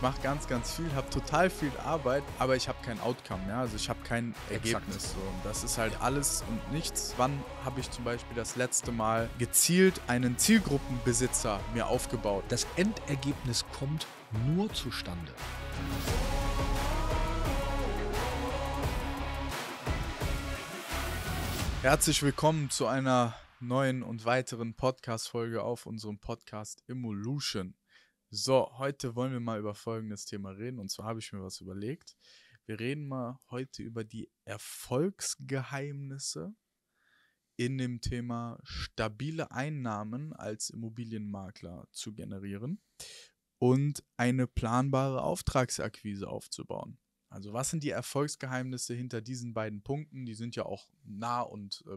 mache ganz, ganz viel, habe total viel Arbeit, aber ich habe kein Outcome, ja? also ich habe kein Ergebnis. So. Und das ist halt ja. alles und nichts. Wann habe ich zum Beispiel das letzte Mal gezielt einen Zielgruppenbesitzer mir aufgebaut? Das Endergebnis kommt nur zustande. Herzlich willkommen zu einer neuen und weiteren Podcast-Folge auf unserem Podcast Evolution. So, heute wollen wir mal über folgendes Thema reden. Und zwar habe ich mir was überlegt. Wir reden mal heute über die Erfolgsgeheimnisse in dem Thema stabile Einnahmen als Immobilienmakler zu generieren und eine planbare Auftragsakquise aufzubauen. Also was sind die Erfolgsgeheimnisse hinter diesen beiden Punkten? Die sind ja auch nah und äh,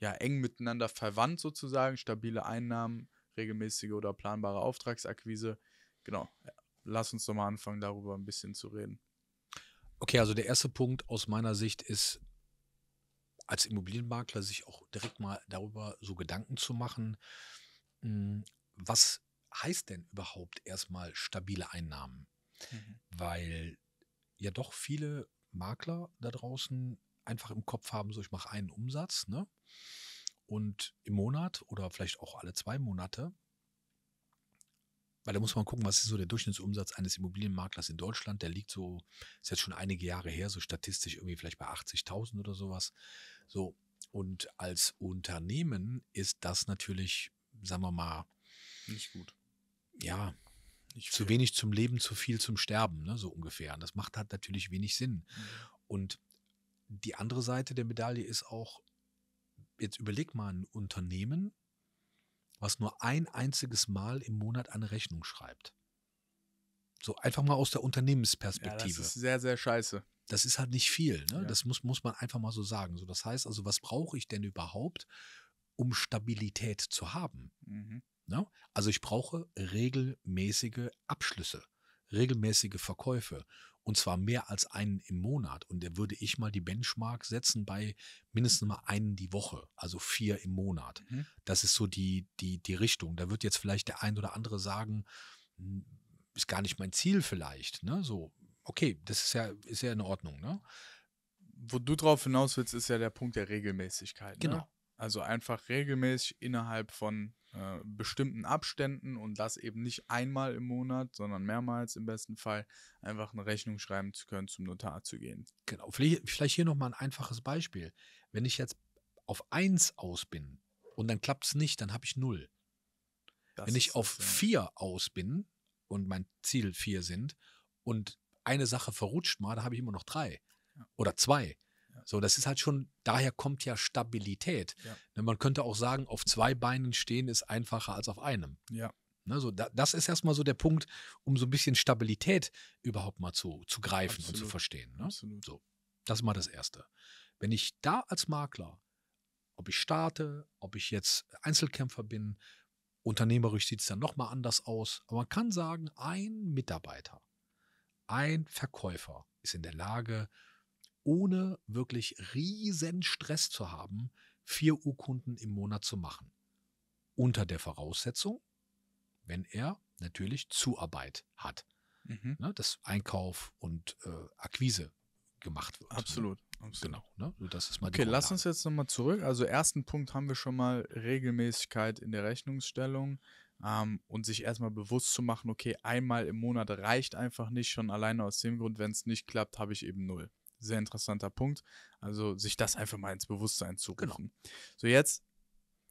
ja eng miteinander verwandt sozusagen. Stabile Einnahmen regelmäßige oder planbare Auftragsakquise. Genau, lass uns doch mal anfangen, darüber ein bisschen zu reden. Okay, also der erste Punkt aus meiner Sicht ist, als Immobilienmakler sich auch direkt mal darüber so Gedanken zu machen, hm, was heißt denn überhaupt erstmal stabile Einnahmen? Mhm. Weil ja doch viele Makler da draußen einfach im Kopf haben, so ich mache einen Umsatz, ne? und im Monat oder vielleicht auch alle zwei Monate, weil da muss man gucken, was ist so der Durchschnittsumsatz eines Immobilienmaklers in Deutschland, der liegt so, ist jetzt schon einige Jahre her, so statistisch irgendwie vielleicht bei 80.000 oder sowas. So, und als Unternehmen ist das natürlich, sagen wir mal, nicht gut. Ja, nicht zu wenig zum Leben, zu viel zum Sterben, ne, so ungefähr. Und das macht halt natürlich wenig Sinn. Mhm. Und die andere Seite der Medaille ist auch, jetzt überleg mal ein Unternehmen, was nur ein einziges Mal im Monat eine Rechnung schreibt. So einfach mal aus der Unternehmensperspektive. Ja, das ist sehr, sehr scheiße. Das ist halt nicht viel. Ne? Ja. Das muss, muss man einfach mal so sagen. So, das heißt also, was brauche ich denn überhaupt, um Stabilität zu haben? Mhm. Ne? Also ich brauche regelmäßige Abschlüsse, regelmäßige Verkäufe und zwar mehr als einen im Monat. Und da würde ich mal die Benchmark setzen bei mindestens mal einen die Woche, also vier im Monat. Mhm. Das ist so die, die, die Richtung. Da wird jetzt vielleicht der ein oder andere sagen, hm, ist gar nicht mein Ziel vielleicht. Ne? So, okay, das ist ja, ist ja in Ordnung. Ne? Wo du drauf hinaus willst, ist ja der Punkt der Regelmäßigkeit. Ne? Genau. Ne? Also einfach regelmäßig innerhalb von äh, bestimmten Abständen und das eben nicht einmal im Monat, sondern mehrmals im besten Fall, einfach eine Rechnung schreiben zu können, zum Notar zu gehen. Genau, vielleicht, hier nochmal ein einfaches Beispiel. Wenn ich jetzt auf 1 aus bin und dann klappt es nicht, dann habe ich 0. Das Wenn ich auf 4 aus bin und mein Ziel 4 sind und eine Sache verrutscht mal, dann habe ich immer noch 3 ja. oder 2. So, das ist halt schon, daher kommt ja Stabilität. Ja. Ne, man könnte auch sagen, auf zwei Beinen stehen ist einfacher als auf einem. Ja. Ne, da, das ist erstmal so der Punkt, um so ein bisschen Stabilität überhaupt mal zu, zu greifen Absolut. und zu verstehen. Ne? Absolut. So, das ist mal das Erste. Wenn ich da als Makler, ob ich starte, ob ich jetzt Einzelkämpfer bin, unternehmerisch sieht es dann nochmal anders aus, aber man kann sagen, ein Mitarbeiter, ein Verkäufer ist in der Lage, ohne wirklich riesen Stress zu haben, vier Urkunden im Monat zu machen. Unter der Voraussetzung, wenn er natürlich Zuarbeit hat, mhm. ne, dass Einkauf und äh, Akquise gemacht wird. Ne? Absolut. Ne? absolut. Genau. Ne? Das ist mal okay, lass uns jetzt nochmal zurück. Also ersten Punkt haben wir schon mal Regelmäßigkeit in der Rechnungsstellung ähm, und sich erstmal bewusst zu machen, okay, einmal im Monat reicht einfach nicht, schon alleine aus dem Grund, wenn es nicht klappt, habe ich eben null sehr interessanter Punkt. Also sich das einfach mal ins Bewusstsein zu genau. rufen. Genau. So, jetzt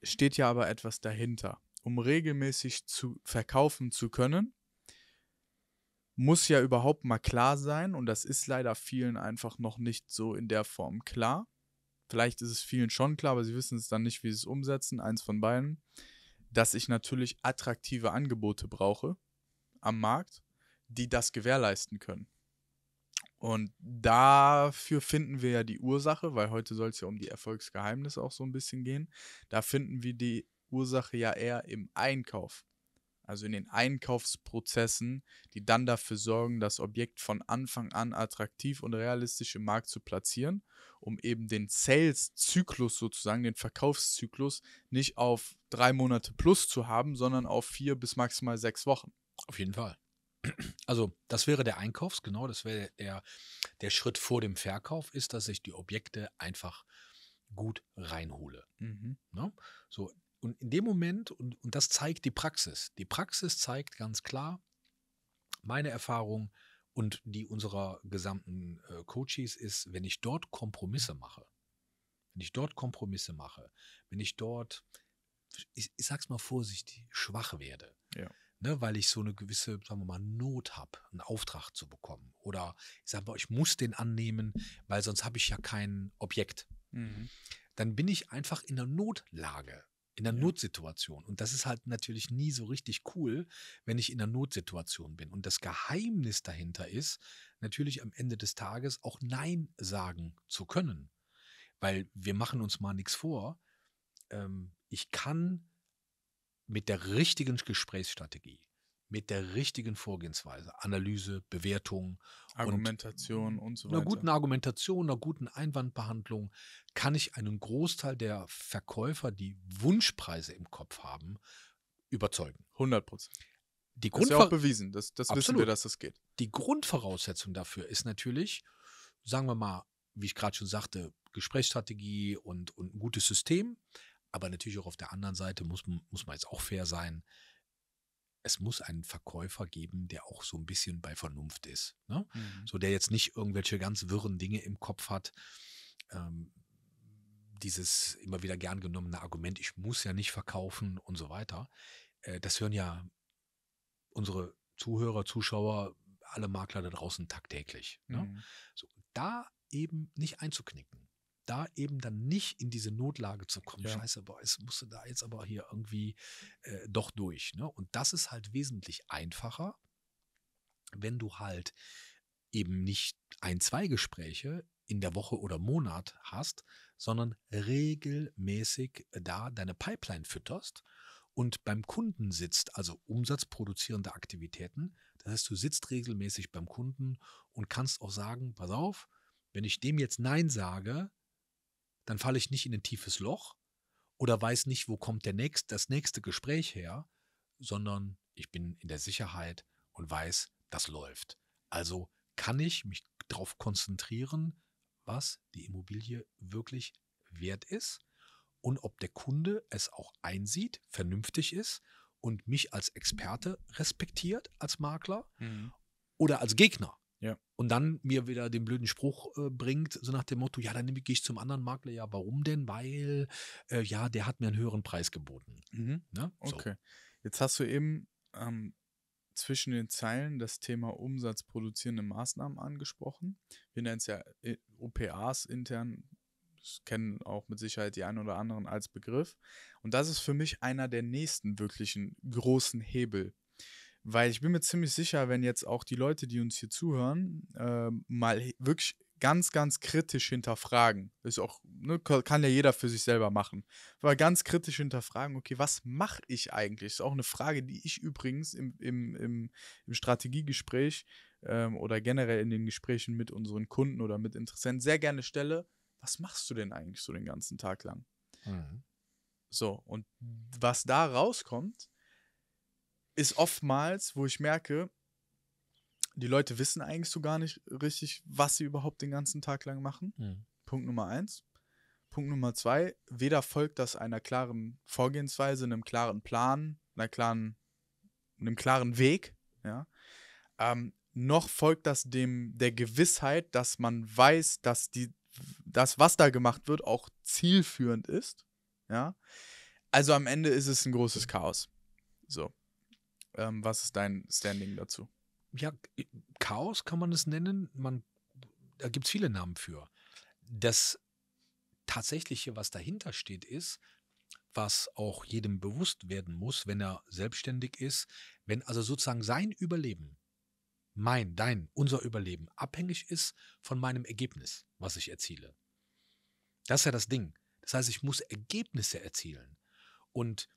steht ja aber etwas dahinter. Um regelmäßig zu verkaufen zu können, muss ja überhaupt mal klar sein und das ist leider vielen einfach noch nicht so in der Form klar. Vielleicht ist es vielen schon klar, aber sie wissen es dann nicht, wie sie es umsetzen, eins von beiden, dass ich natürlich attraktive Angebote brauche am Markt, die das gewährleisten können. Und dafür finden wir ja die Ursache, weil heute soll es ja um die Erfolgsgeheimnisse auch so ein bisschen gehen. Da finden wir die Ursache ja eher im Einkauf. Also in den Einkaufsprozessen, die dann dafür sorgen, das Objekt von Anfang an attraktiv und realistisch im Markt zu platzieren, um eben den Sales-Zyklus sozusagen, den Verkaufszyklus nicht auf drei Monate plus zu haben, sondern auf vier bis maximal sechs Wochen. Auf jeden Fall. Also das wäre der Einkaufs, genau, das wäre der, der Schritt vor dem Verkauf, ist, dass ich die Objekte einfach gut reinhole. Mhm. Ne? So, und in dem Moment, und, und das zeigt die Praxis, die Praxis zeigt ganz klar, meine Erfahrung und die unserer gesamten äh, Coaches ist, wenn ich dort Kompromisse mache, wenn ich dort Kompromisse mache, wenn ich dort, ich, ich sag's mal vorsichtig, schwach werde, ja ne, weil ich so eine gewisse, sagen wir mal, Not habe, einen Auftrag zu bekommen. Oder ich sage ich muss den annehmen, weil sonst habe ich ja kein Objekt. Mhm. Dann bin ich einfach in der Notlage, in der ja. Notsituation. Und das ist halt natürlich nie so richtig cool, wenn ich in der Notsituation bin. Und das Geheimnis dahinter ist, natürlich am Ende des Tages auch Nein sagen zu können. Weil wir machen uns mal nichts vor. Ähm, ich kann mit der richtigen Gesprächsstrategie, mit der richtigen Vorgehensweise, Analyse, Bewertung, Argumentation und, und so weiter. Einer guten Argumentation, einer guten Einwandbehandlung kann ich einen Großteil der Verkäufer, die Wunschpreise im Kopf haben, überzeugen. 100 Prozent. Die das ist ja auch bewiesen, das, das wissen wir, dass das geht. Die Grundvoraussetzung dafür ist natürlich, sagen wir mal, wie ich gerade schon sagte, Gesprächsstrategie und, und ein gutes System. Aber natürlich auch auf der anderen Seite muss, muss man jetzt auch fair sein. Es muss einen Verkäufer geben, der auch so ein bisschen bei Vernunft ist. Ne? Mhm. So, der jetzt nicht irgendwelche ganz wirren Dinge im Kopf hat. Ähm, dieses immer wieder gern genommene Argument, ich muss ja nicht verkaufen und so weiter. Äh, das hören ja unsere Zuhörer, Zuschauer, alle Makler da draußen tagtäglich. Ne? Mhm. So, da eben nicht einzuknicken da eben dann nicht in diese Notlage zu kommen, ja. scheiße, aber es musste da jetzt aber hier irgendwie äh, doch durch. Ne? Und das ist halt wesentlich einfacher, wenn du halt eben nicht ein, zwei Gespräche in der Woche oder Monat hast, sondern regelmäßig äh, da deine Pipeline fütterst und beim Kunden sitzt, also umsatzproduzierende Aktivitäten. Das heißt, du sitzt regelmäßig beim Kunden und kannst auch sagen, pass auf, wenn ich dem jetzt Nein sage, dann falle ich nicht in ein tiefes Loch oder weiß nicht, wo kommt der nächst, das nächste Gespräch her, sondern ich bin in der Sicherheit und weiß, das läuft. Also kann ich mich darauf konzentrieren, was die Immobilie wirklich wert ist und ob der Kunde es auch einsieht, vernünftig ist und mich als Experte respektiert, als Makler mhm. oder als Gegner. Ja. Und dann mir wieder den blöden Spruch äh, bringt, so nach dem Motto, ja, dann gehe ich zum anderen Makler, ja, warum denn? Weil, äh, ja, der hat mir einen höheren Preis geboten. Mhm. Ne? So. Okay. Jetzt hast du eben ähm, zwischen den Zeilen das Thema umsatzproduzierende Maßnahmen angesprochen. Wir nennen es ja äh, OPAs intern, das kennen auch mit Sicherheit die einen oder anderen als Begriff. Und das ist für mich einer der nächsten wirklichen großen Hebel weil ich bin mir ziemlich sicher, wenn jetzt auch die Leute, die uns hier zuhören, äh, mal wirklich ganz, ganz kritisch hinterfragen. Ist auch, ne, kann ja jeder für sich selber machen. Aber ganz kritisch hinterfragen, okay, was mache ich eigentlich? Ist auch eine Frage, die ich übrigens im, im, im, im Strategiegespräch ähm, oder generell in den Gesprächen mit unseren Kunden oder mit Interessenten sehr gerne stelle. Was machst du denn eigentlich so den ganzen Tag lang? Mhm. So, und was da rauskommt, ist oftmals, wo ich merke, die Leute wissen eigentlich so gar nicht richtig, was sie überhaupt den ganzen Tag lang machen. Mhm. Punkt Nummer eins. Punkt Nummer zwei, weder folgt das einer klaren Vorgehensweise, einem klaren Plan, einer klaren, einem klaren Weg, ja. Ähm, noch folgt das dem der Gewissheit, dass man weiß, dass die, das, was da gemacht wird, auch zielführend ist. Ja. Also am Ende ist es ein großes Chaos. So. Ähm, was ist dein Standing dazu? Ja, Chaos kann man es nennen. Man, da gibt es viele Namen für. Das Tatsächliche, was dahinter steht, ist, was auch jedem bewusst werden muss, wenn er selbstständig ist, wenn also sozusagen sein Überleben, mein, dein, unser Überleben abhängig ist von meinem Ergebnis, was ich erziele. Das ist ja das Ding. Das heißt, ich muss Ergebnisse erzielen. Und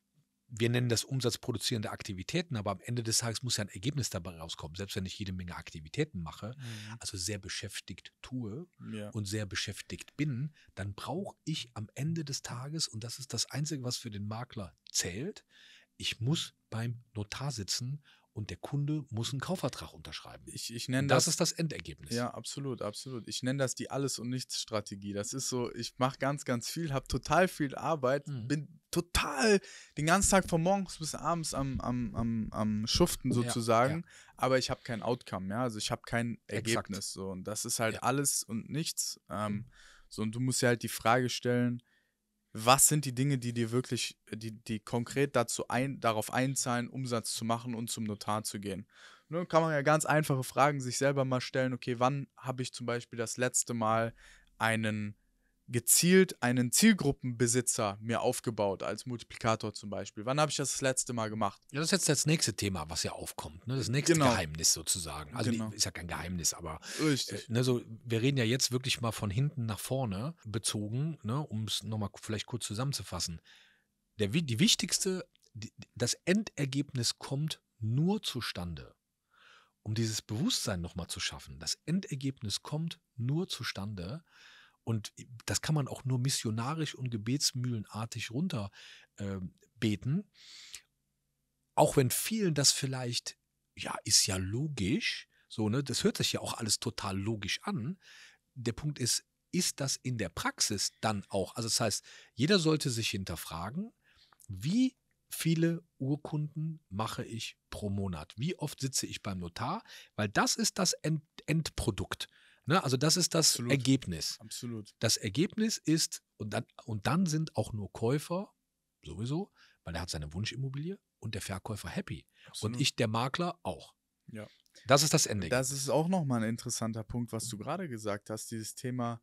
wir nennen das umsatzproduzierende Aktivitäten, aber am Ende des Tages muss ja ein Ergebnis dabei rauskommen, selbst wenn ich jede Menge Aktivitäten mache, mhm. also sehr beschäftigt tue ja. und sehr beschäftigt bin, dann brauche ich am Ende des Tages, und das ist das Einzige, was für den Makler zählt, ich muss beim Notar sitzen und der Kunde muss einen Kaufvertrag unterschreiben. Ich, ich nenne das, das ist das Endergebnis. Ja, absolut, absolut. Ich nenne das die Alles- und Nichts-Strategie. Das ist so, ich mache ganz, ganz viel, habe total viel Arbeit, mhm. bin total den ganzen Tag von morgens bis abends am, am, am, am Schuften sozusagen, ja, ja. aber ich habe kein Outcome, ja, also ich habe kein Ergebnis. So. Und das ist halt ja. alles und nichts. Ähm, mhm. so, und du musst ja halt die Frage stellen, was sind die Dinge, die dir wirklich, die, die konkret dazu ein, darauf einzahlen, Umsatz zu machen und zum Notar zu gehen? Nun ne, kann man ja ganz einfache Fragen sich selber mal stellen. Okay, wann habe ich zum Beispiel das letzte Mal einen gezielt einen Zielgruppenbesitzer mir aufgebaut, als Multiplikator zum Beispiel. Wann habe ich das das letzte Mal gemacht? Ja, das ist jetzt das nächste Thema, was ja aufkommt. Ne? Das nächste genau. Geheimnis sozusagen. Also genau. ist ja kein Geheimnis, aber Richtig. Äh, ne, so, wir reden ja jetzt wirklich mal von hinten nach vorne bezogen, ne, um es nochmal vielleicht kurz zusammenzufassen. Der, die wichtigste, die, das Endergebnis kommt nur zustande, um dieses Bewusstsein nochmal zu schaffen. Das Endergebnis kommt nur zustande, und das kann man auch nur missionarisch und gebetsmühlenartig runterbeten. Ähm, äh, auch wenn vielen das vielleicht, ja, ist ja logisch, so, ne, das hört sich ja auch alles total logisch an. Der Punkt ist, ist das in der Praxis dann auch? Also, das heißt, jeder sollte sich hinterfragen, wie viele Urkunden mache ich pro Monat? Wie oft sitze ich beim Notar? Weil das ist das End Endprodukt. Ne? Also das ist das Absolut. Ergebnis. Absolut. Das Ergebnis ist, und dann, und dann sind auch nur Käufer sowieso, weil er hat seine Wunschimmobilie und der Verkäufer happy. Absolut. Und ich, der Makler, auch. Ja. Das ist das Ende. Das ist auch nochmal ein interessanter Punkt, was du gerade gesagt hast, dieses Thema,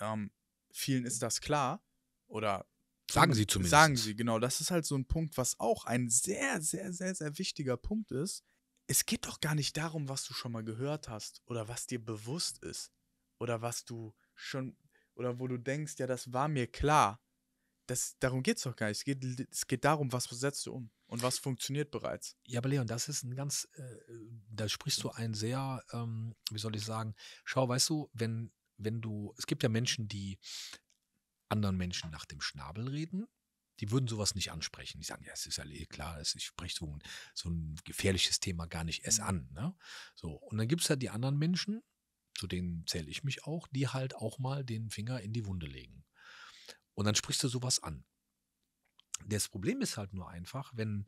ähm, vielen ist das klar oder sagen sie zumindest. Sagen sie, genau. Das ist halt so ein Punkt, was auch ein sehr, sehr, sehr, sehr wichtiger Punkt ist, es geht doch gar nicht darum, was du schon mal gehört hast oder was dir bewusst ist oder was du schon oder wo du denkst, ja, das war mir klar. Das, darum geht es doch gar nicht. Es geht, es geht darum, was setzt du um und was funktioniert bereits. Ja, aber Leon, das ist ein ganz, äh, da sprichst du ein sehr, ähm, wie soll ich sagen, schau, weißt du, wenn, wenn du, es gibt ja Menschen, die anderen Menschen nach dem Schnabel reden, die würden sowas nicht ansprechen. Die sagen, ja, es ist ja eh klar, ich spreche so ein, so ein gefährliches Thema gar nicht erst mhm. an. Ne? So, und dann gibt es halt die anderen Menschen, zu denen zähle ich mich auch, die halt auch mal den Finger in die Wunde legen. Und dann sprichst du sowas an. Das Problem ist halt nur einfach, wenn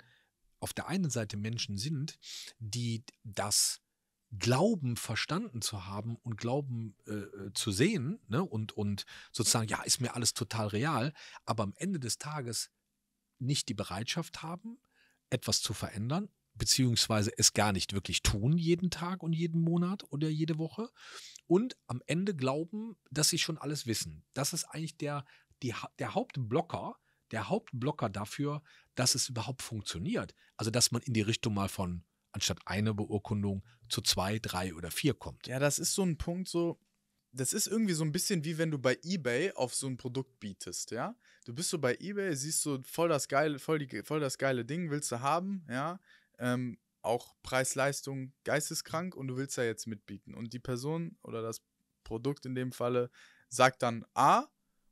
auf der einen Seite Menschen sind, die das Glauben verstanden zu haben und Glauben äh, äh, zu sehen ne? und, und sozusagen, ja, ist mir alles total real, aber am Ende des Tages nicht die Bereitschaft haben, etwas zu verändern, beziehungsweise es gar nicht wirklich tun, jeden Tag und jeden Monat oder jede Woche. Und am Ende glauben, dass sie schon alles wissen. Das ist eigentlich der, die, der Hauptblocker, der Hauptblocker dafür, dass es überhaupt funktioniert. Also, dass man in die Richtung mal von anstatt einer Beurkundung zu zwei, drei oder vier kommt. Ja, das ist so ein Punkt, so, das ist irgendwie so ein bisschen wie wenn du bei eBay auf so ein Produkt bietest, ja. Du bist so bei eBay, siehst so voll das geile, voll, die, voll das geile Ding, willst du haben, ja. Ähm, auch Preis-Leistung geisteskrank und du willst ja jetzt mitbieten. Und die Person oder das Produkt in dem Falle sagt dann A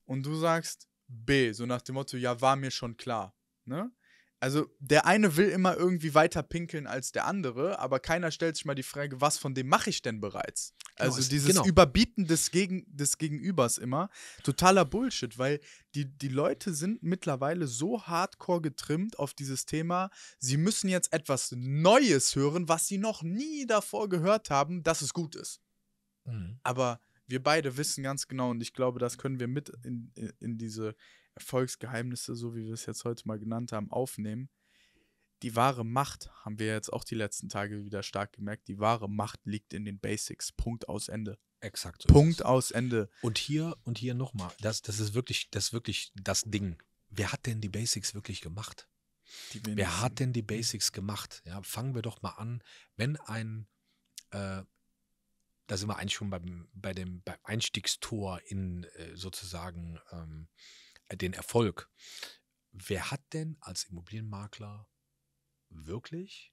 und du sagst B, so nach dem Motto, ja, war mir schon klar. Ne? Also der eine will immer irgendwie weiter pinkeln als der andere, aber keiner stellt sich mal die Frage, was von dem mache ich denn bereits? Genau, also dieses genau. Überbieten des, Gegen des Gegenübers immer, totaler Bullshit, weil die, die Leute sind mittlerweile so hardcore getrimmt auf dieses Thema, sie müssen jetzt etwas Neues hören, was sie noch nie davor gehört haben, dass es gut ist. Mhm. Aber wir beide wissen ganz genau und ich glaube, das können wir mit in, in, in diese Erfolgsgeheimnisse, so wie wir es jetzt heute mal genannt haben, aufnehmen. Die wahre Macht, haben wir jetzt auch die letzten Tage wieder stark gemerkt, die wahre Macht liegt in den Basics. Punkt aus Ende. Exakt. So Punkt aus Ende. Und hier und hier nochmal, das, das ist wirklich, das wirklich das Ding. Wer hat denn die Basics wirklich gemacht? Wer hat denn die Basics gemacht? Ja, fangen wir doch mal an, wenn ein, äh, da sind wir eigentlich schon beim, bei dem beim Einstiegstor in äh, sozusagen ähm, äh, den Erfolg. Wer hat denn als Immobilienmakler wirklich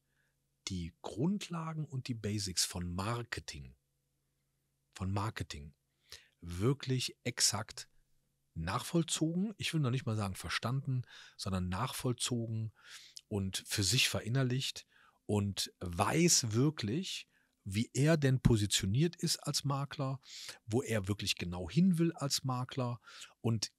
die Grundlagen und die Basics von Marketing, von Marketing wirklich exakt nachvollzogen? Ich will noch nicht mal sagen verstanden, sondern nachvollzogen und für sich verinnerlicht und weiß wirklich, wie er denn positioniert ist als Makler, wo er wirklich genau hin will als Makler und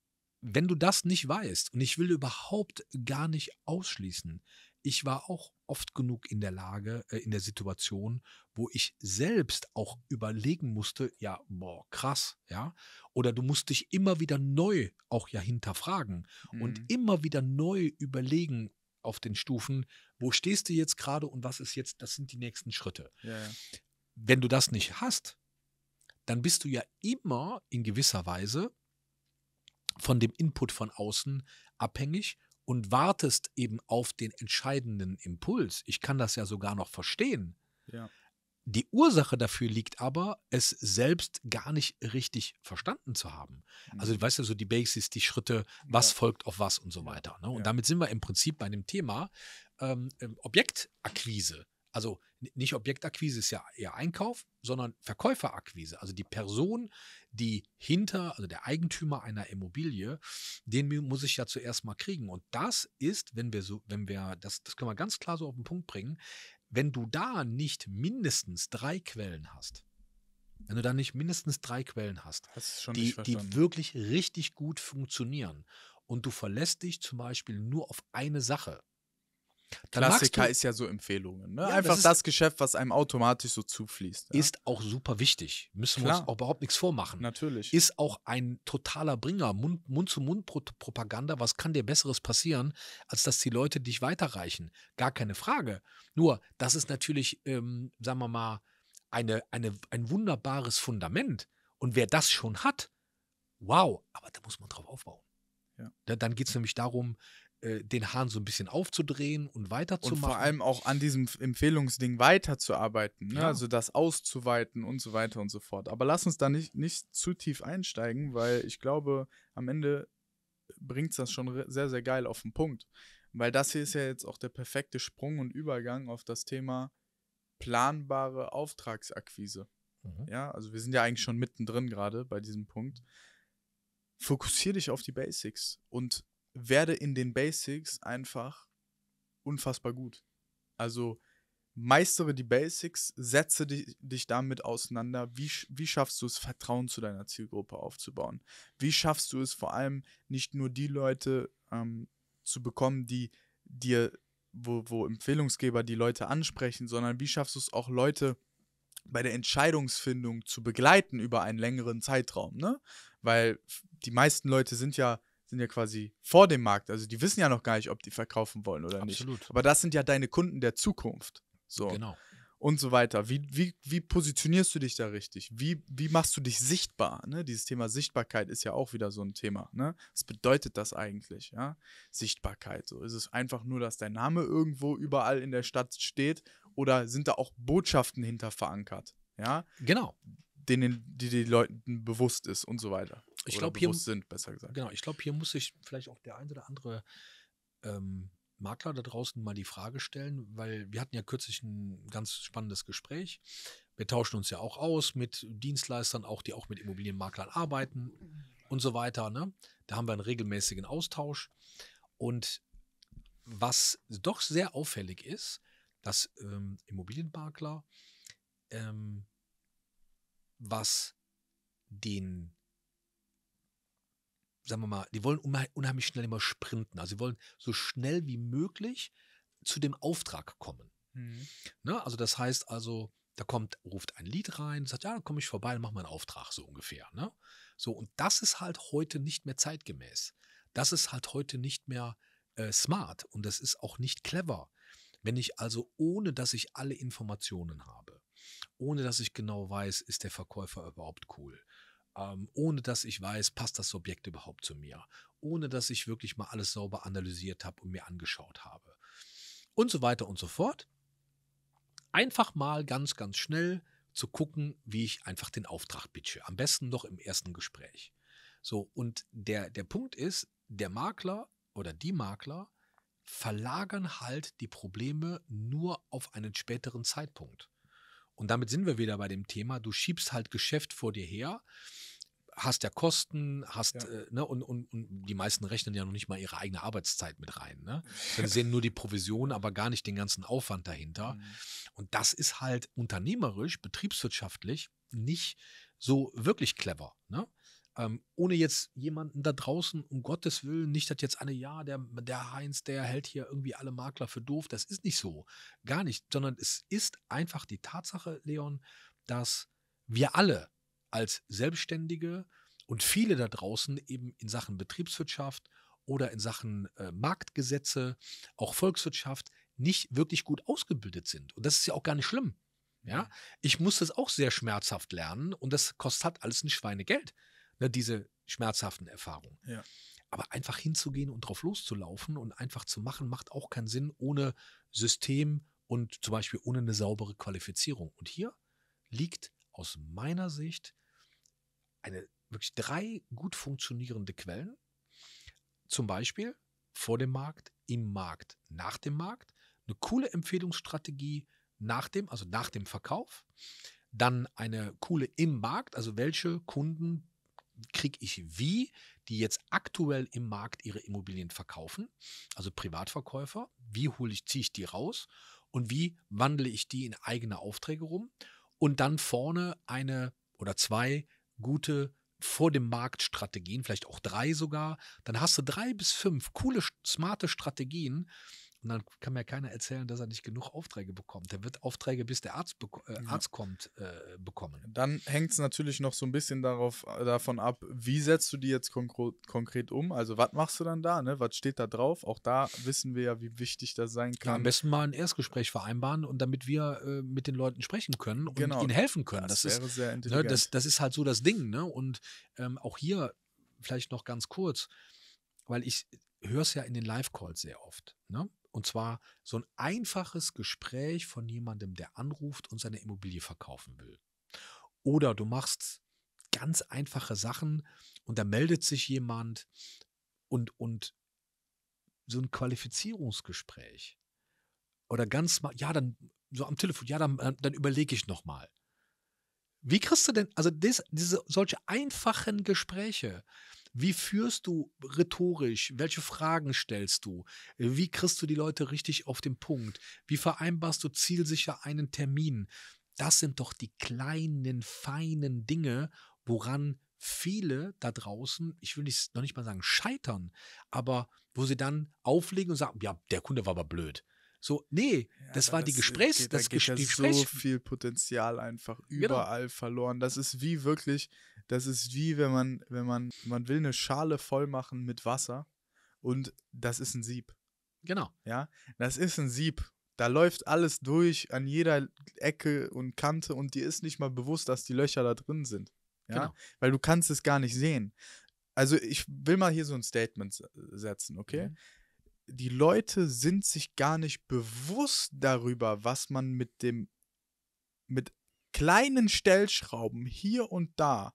wenn du das nicht weißt, und ich will überhaupt gar nicht ausschließen, ich war auch oft genug in der Lage, äh, in der Situation, wo ich selbst auch überlegen musste, ja, boah, krass, ja. Oder du musst dich immer wieder neu auch ja hinterfragen mhm. und immer wieder neu überlegen auf den Stufen, wo stehst du jetzt gerade und was ist jetzt, das sind die nächsten Schritte. Ja, ja. Wenn du das nicht hast, dann bist du ja immer in gewisser Weise von dem Input von außen abhängig und wartest eben auf den entscheidenden Impuls. Ich kann das ja sogar noch verstehen. Ja. Die Ursache dafür liegt aber, es selbst gar nicht richtig verstanden zu haben. Mhm. Also, du weißt ja, so die Basis, die Schritte, was ja. folgt auf was und so weiter. Ne? Und ja. damit sind wir im Prinzip bei dem Thema ähm, ähm Objektakquise. Also nicht Objektakquise ist ja eher Einkauf, sondern Verkäuferakquise. Also die Person, die hinter, also der Eigentümer einer Immobilie, den muss ich ja zuerst mal kriegen. Und das ist, wenn wir so, wenn wir, das, das können wir ganz klar so auf den Punkt bringen, wenn du da nicht mindestens drei Quellen hast, wenn du da nicht mindestens drei Quellen hast, die, die wirklich richtig gut funktionieren und du verlässt dich zum Beispiel nur auf eine Sache, dann Klassiker ist ja so Empfehlungen. Ne? Ja, Einfach das, das, Geschäft, was einem automatisch so zufließt. Ja? Ist auch super wichtig. Müssen Klar. wir uns auch überhaupt nichts vormachen. Natürlich. Ist auch ein totaler Bringer. Mund-zu-Mund-Propaganda. was kann dir Besseres passieren, als dass die Leute dich weiterreichen? Gar keine Frage. Nur, das ist natürlich, ähm, sagen wir mal, eine, eine, ein wunderbares Fundament. Und wer das schon hat, wow, aber da muss man drauf aufbauen. Ja. Dann geht es nämlich darum, äh, den Hahn so ein bisschen aufzudrehen und weiterzumachen. Und vor allem auch an diesem Empfehlungsding weiterzuarbeiten, ne? ja. also das auszuweiten und so weiter und so fort. Aber lass uns da nicht, nicht zu tief einsteigen, weil ich glaube, am Ende bringt es das schon sehr, sehr geil auf den Punkt. Weil das hier ist ja jetzt auch der perfekte Sprung und Übergang auf das Thema planbare Auftragsakquise. Mhm. Ja, also wir sind ja eigentlich schon mittendrin gerade bei diesem Punkt. Fokussier dich auf die Basics und werde in den Basics einfach unfassbar gut. Also meistere die Basics, setze dich, dich damit auseinander, wie, wie schaffst du es, Vertrauen zu deiner Zielgruppe aufzubauen? Wie schaffst du es vor allem nicht nur die Leute ähm, zu bekommen, die dir, wo, wo Empfehlungsgeber die Leute ansprechen, sondern wie schaffst du es auch Leute bei der Entscheidungsfindung zu begleiten über einen längeren Zeitraum, ne? Weil die meisten Leute sind ja sind ja quasi vor dem Markt. Also die wissen ja noch gar nicht, ob die verkaufen wollen oder Absolut. nicht. Aber das sind ja deine Kunden der Zukunft. So. Genau. Und so weiter. Wie, wie, wie positionierst du dich da richtig? Wie, wie machst du dich sichtbar? Ne? Dieses Thema Sichtbarkeit ist ja auch wieder so ein Thema. Ne? Was bedeutet das eigentlich? Ja? Sichtbarkeit. So. Ist es einfach nur, dass dein Name irgendwo überall in der Stadt steht oder sind da auch Botschaften hinter verankert? Ja? Genau. Denen, die den Leuten bewusst ist und so weiter ich glaube hier sind, besser gesagt. Genau, ich glaube, hier muss sich vielleicht auch der ein oder andere ähm, Makler da draußen mal die Frage stellen, weil wir hatten ja kürzlich ein ganz spannendes Gespräch. Wir tauschen uns ja auch aus mit Dienstleistern, auch die auch mit Immobilienmaklern arbeiten und so weiter. Ne? Da haben wir einen regelmäßigen Austausch. Und was doch sehr auffällig ist, dass ähm, Immobilienmakler, ähm, was den sagen wir mal, die wollen unheimlich schnell immer sprinten. Also sie wollen so schnell wie möglich zu dem Auftrag kommen. Mhm. Ne? Also das heißt also, da kommt, ruft ein Lied rein, sagt, ja, dann komme ich vorbei, dann mach mal einen Auftrag, so ungefähr. Ne? So, und das ist halt heute nicht mehr zeitgemäß. Das ist halt heute nicht mehr äh, smart und das ist auch nicht clever. Wenn ich also, ohne dass ich alle Informationen habe, ohne dass ich genau weiß, ist der Verkäufer überhaupt cool? ähm, ohne dass ich weiß, passt das Objekt überhaupt zu mir, ohne dass ich wirklich mal alles sauber analysiert habe und mir angeschaut habe. Und so weiter und so fort. Einfach mal ganz, ganz schnell zu gucken, wie ich einfach den Auftrag pitche. Am besten noch im ersten Gespräch. So, und der, der Punkt ist, der Makler oder die Makler verlagern halt die Probleme nur auf einen späteren Zeitpunkt. Und damit sind wir wieder bei dem Thema, du schiebst halt Geschäft vor dir her, hast ja Kosten, hast, ja. Äh, ne, und, und, und, die meisten rechnen ja noch nicht mal ihre eigene Arbeitszeit mit rein. Ne? Dann sehen nur die Provision, aber gar nicht den ganzen Aufwand dahinter. Mhm. Und das ist halt unternehmerisch, betriebswirtschaftlich nicht so wirklich clever. Ne? Ähm, ohne jetzt jemanden da draußen, um Gottes Willen, nicht, dass jetzt alle, ja, der, der Heinz, der hält hier irgendwie alle Makler für doof. Das ist nicht so. Gar nicht. Sondern es ist einfach die Tatsache, Leon, dass wir alle als Selbstständige und viele da draußen eben in Sachen Betriebswirtschaft oder in Sachen äh, Marktgesetze, auch Volkswirtschaft, nicht wirklich gut ausgebildet sind. Und das ist ja auch gar nicht schlimm. Ja, ich muss das auch sehr schmerzhaft lernen und das kostet halt alles ein Schweinegeld ne, diese schmerzhaften Erfahrungen. Ja. Aber einfach hinzugehen und drauf loszulaufen und einfach zu machen, macht auch keinen Sinn ohne System und zum Beispiel ohne eine saubere Qualifizierung. Und hier liegt aus meiner Sicht eine wirklich drei gut funktionierende Quellen. Zum Beispiel vor dem Markt, im Markt, nach dem Markt, eine coole Empfehlungsstrategie nach dem, also nach dem Verkauf, dann eine coole im Markt, also welche Kunden kriege ich wie, die jetzt aktuell im Markt ihre Immobilien verkaufen, also Privatverkäufer, wie hole ich, ziehe ich die raus und wie wandle ich die in eigene Aufträge rum und dann vorne eine oder zwei gute vor dem Markt Strategien, vielleicht auch drei sogar, dann hast du drei bis fünf coole, smarte Strategien, und dann kann mir keiner erzählen, dass er nicht genug Aufträge bekommt. Er wird Aufträge, bis der Arzt, beko äh, Arzt kommt, äh, bekommen. Dann hängt es natürlich noch so ein bisschen darauf, äh, davon ab, wie setzt du die jetzt konkret um? Also, was machst du dann da? Ne? Was steht da drauf? Auch da wissen wir ja, wie wichtig das sein kann. Ja, am besten mal ein Erstgespräch vereinbaren und damit wir äh, mit den Leuten sprechen können und genau. ihnen helfen können. Das, das wäre ist, sehr ne, intelligent. Ne, das, das, ist halt so das Ding. Ne? Und ähm, auch hier vielleicht noch ganz kurz, weil ich höre es ja in den Live-Calls sehr oft. Ne? Und zwar so ein einfaches Gespräch von jemandem, der anruft und seine Immobilie verkaufen will. Oder du machst ganz einfache Sachen und da meldet sich jemand und, und so ein Qualifizierungsgespräch. Oder ganz mal, ja, dann so am Telefon, ja, dann, dann überlege ich nochmal. Wie kriegst du denn, also des, diese solche einfachen Gespräche, wie führst du rhetorisch? Welche Fragen stellst du? Wie kriegst du die Leute richtig auf den Punkt? Wie vereinbarst du zielsicher einen Termin? Das sind doch die kleinen, feinen Dinge, woran viele da draußen, ich will nicht, noch nicht mal sagen scheitern, aber wo sie dann auflegen und sagen, ja, der Kunde war aber blöd. So, nee, ja, das war die äh, Gesprächs, geht, das da geht Gespräch. so viel Potenzial einfach genau. überall genau. verloren. Das ist wie wirklich, das ist wie wenn man, wenn man, man will eine Schale voll machen mit Wasser und das ist ein Sieb. Genau. Ja, das ist ein Sieb. Da läuft alles durch an jeder Ecke und Kante und dir ist nicht mal bewusst, dass die Löcher da drin sind. Ja? Genau. Weil du kannst es gar nicht sehen. Also ich will mal hier so ein Statement setzen, okay? Mhm. Die Leute sind sich gar nicht bewusst darüber, was man mit dem mit kleinen Stellschrauben hier und da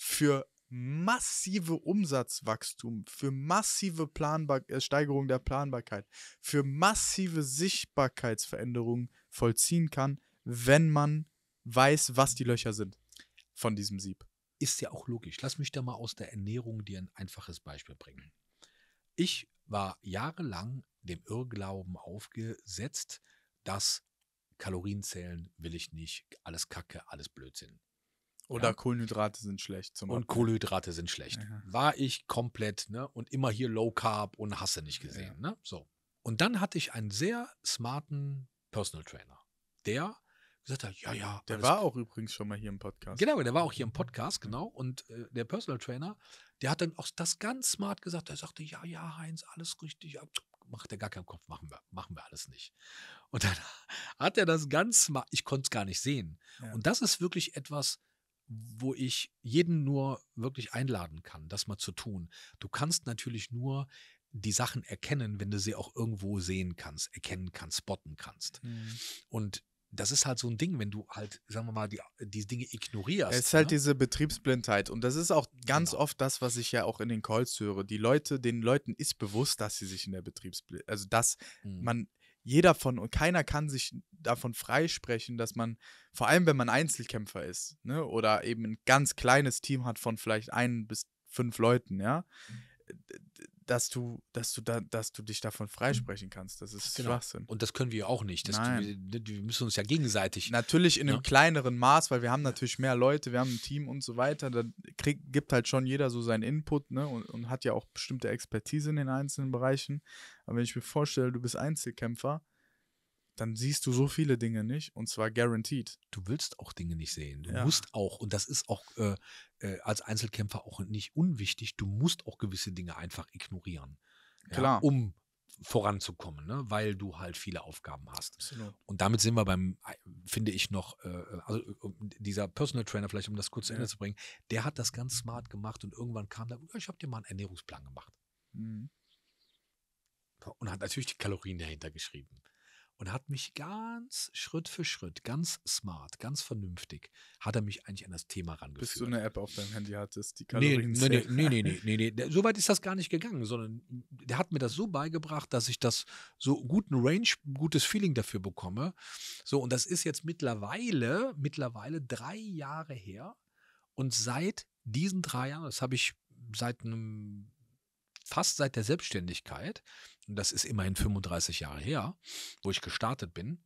für massive Umsatzwachstum, für massive Planbar äh, Steigerung der Planbarkeit, für massive Sichtbarkeitsveränderungen vollziehen kann, wenn man weiß, was die Löcher sind von diesem Sieb. Ist ja auch logisch. Lass mich da mal aus der Ernährung dir ein einfaches Beispiel bringen. Ich war jahrelang dem Irrglauben aufgesetzt, dass Kalorien zählen will ich nicht, alles Kacke, alles Blödsinn. Oder ja? Kohlenhydrate sind schlecht. Zum und Beispiel. Kohlenhydrate sind schlecht. Ja. War ich komplett, ne? Und immer hier Low Carb und hasse nicht gesehen, ja. ne? So. Und dann hatte ich einen sehr smarten Personal Trainer, der gesagt hat, ja, ja. Der war auch übrigens schon mal hier im Podcast. Genau, der war auch hier im Podcast, genau. Und äh, der Personal Trainer, der hat dann auch das ganz smart gesagt. Er sagte, ja, ja, Heinz, alles richtig. Ja, macht er gar keinen Kopf, machen wir, machen wir alles nicht. Und dann hat er das ganz smart, ich konnte es gar nicht sehen. Ja. Und das ist wirklich etwas, wo ich jeden nur wirklich einladen kann, das mal zu tun. Du kannst natürlich nur die Sachen erkennen, wenn du sie auch irgendwo sehen kannst, erkennen kannst, spotten kannst. Mhm. Und das ist halt so ein Ding, wenn du halt, sagen wir mal, die, die Dinge ignorierst. Es ist halt ne? halt diese Betriebsblindheit. Und das ist auch ganz genau. oft das, was ich ja auch in den Calls höre. Die Leute, den Leuten ist bewusst, dass sie sich in der Betriebsblindheit, also dass mhm. man jeder von und keiner kann sich davon freisprechen, dass man, vor allem wenn man Einzelkämpfer ist, ne, oder eben ein ganz kleines Team hat von vielleicht ein bis fünf Leuten, ja, mhm dass du, dass du da, dass du dich davon mhm. freisprechen kannst. Das ist genau. Schwachsinn. Und das können wir auch nicht. Das, Nein. Wir, ne, wir, müssen uns ja gegenseitig. Natürlich in ne? einem ja? kleineren Maß, weil wir haben natürlich mehr Leute, wir haben ein Team und so weiter. Da krieg, gibt halt schon jeder so seinen Input ne? und, und hat ja auch bestimmte Expertise in den einzelnen Bereichen. Aber wenn ich mir vorstelle, du bist Einzelkämpfer, dann siehst du so viele Dinge nicht und zwar guaranteed. Du willst auch Dinge nicht sehen. Du ja. musst auch, und das ist auch äh, äh, als Einzelkämpfer auch nicht unwichtig, du musst auch gewisse Dinge einfach ignorieren. Klar. um voranzukommen, ne? weil du halt viele Aufgaben hast. Absolut. Und damit sind wir beim, äh, finde ich noch, äh, also äh, dieser Personal Trainer, vielleicht um das kurz zu Ende zu bringen, der hat das ganz smart gemacht und irgendwann kam da, ich habe dir mal einen Ernährungsplan gemacht. Mhm. Und hat natürlich die Kalorien dahinter geschrieben und hat mich ganz Schritt für Schritt, ganz smart, ganz vernünftig, hat er mich eigentlich an das Thema rangeführt. Bis du eine App auf deinem Handy hattest, die Kalorien nee, nee, nee, nee, nee, nee, nee, So weit ist das gar nicht gegangen, sondern der hat mir das so beigebracht, dass ich das so guten Range, gutes Feeling dafür bekomme. So, und das ist jetzt mittlerweile, mittlerweile drei Jahre her. Und seit diesen drei Jahren, das habe ich seit einem fast seit der Selbstständigkeit, und das ist immerhin 35 Jahre her, wo ich gestartet bin,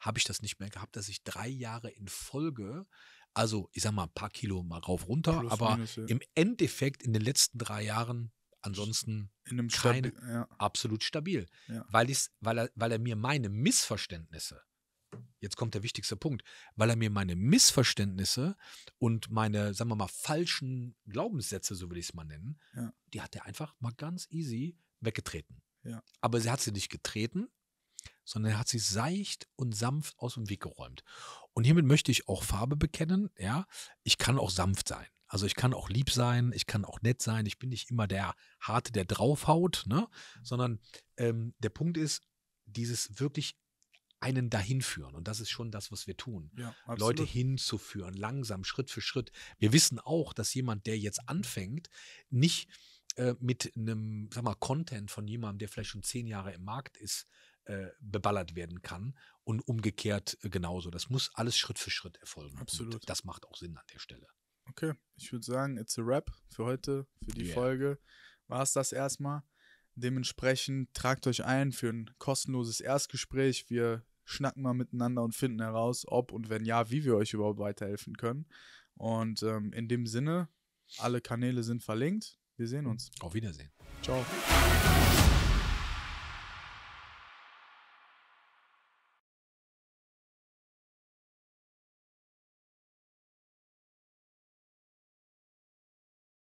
habe ich das nicht mehr gehabt, dass ich drei Jahre in Folge, also ich sag mal ein paar Kilo mal rauf runter, Plus, aber minus, ja. im Endeffekt in den letzten drei Jahren ansonsten keine, Stabi ja. absolut stabil, ja. weil, weil, er, weil er mir meine Missverständnisse jetzt kommt der wichtigste Punkt, weil er mir meine Missverständnisse und meine, sagen wir mal, falschen Glaubenssätze, so will ich es mal nennen, ja. die hat er einfach mal ganz easy weggetreten. Ja. Aber sie hat sie nicht getreten, sondern er hat sie seicht und sanft aus dem Weg geräumt. Und hiermit möchte ich auch Farbe bekennen, ja. Ich kann auch sanft sein. Also ich kann auch lieb sein, ich kann auch nett sein, ich bin nicht immer der Harte, der draufhaut, ne? Mhm. Sondern ähm, der Punkt ist, dieses wirklich einen dahin führen. Und das ist schon das, was wir tun. Ja, Leute hinzuführen, langsam, Schritt für Schritt. Wir wissen auch, dass jemand, der jetzt anfängt, nicht äh, mit einem, sag mal, Content von jemandem, der vielleicht schon zehn Jahre im Markt ist, äh, beballert werden kann und umgekehrt äh, genauso. Das muss alles Schritt für Schritt erfolgen. Absolut. Und das macht auch Sinn an der Stelle. Okay, ich würde sagen, it's a wrap für heute, für die yeah. Folge. War es das erstmal? Dementsprechend tragt euch ein für ein kostenloses Erstgespräch. Wir schnacken mal miteinander und finden heraus, ob und wenn ja, wie wir euch überhaupt weiterhelfen können. Und ähm, in dem Sinne, alle Kanäle sind verlinkt. Wir sehen mhm. uns. Auf Wiedersehen. Ciao.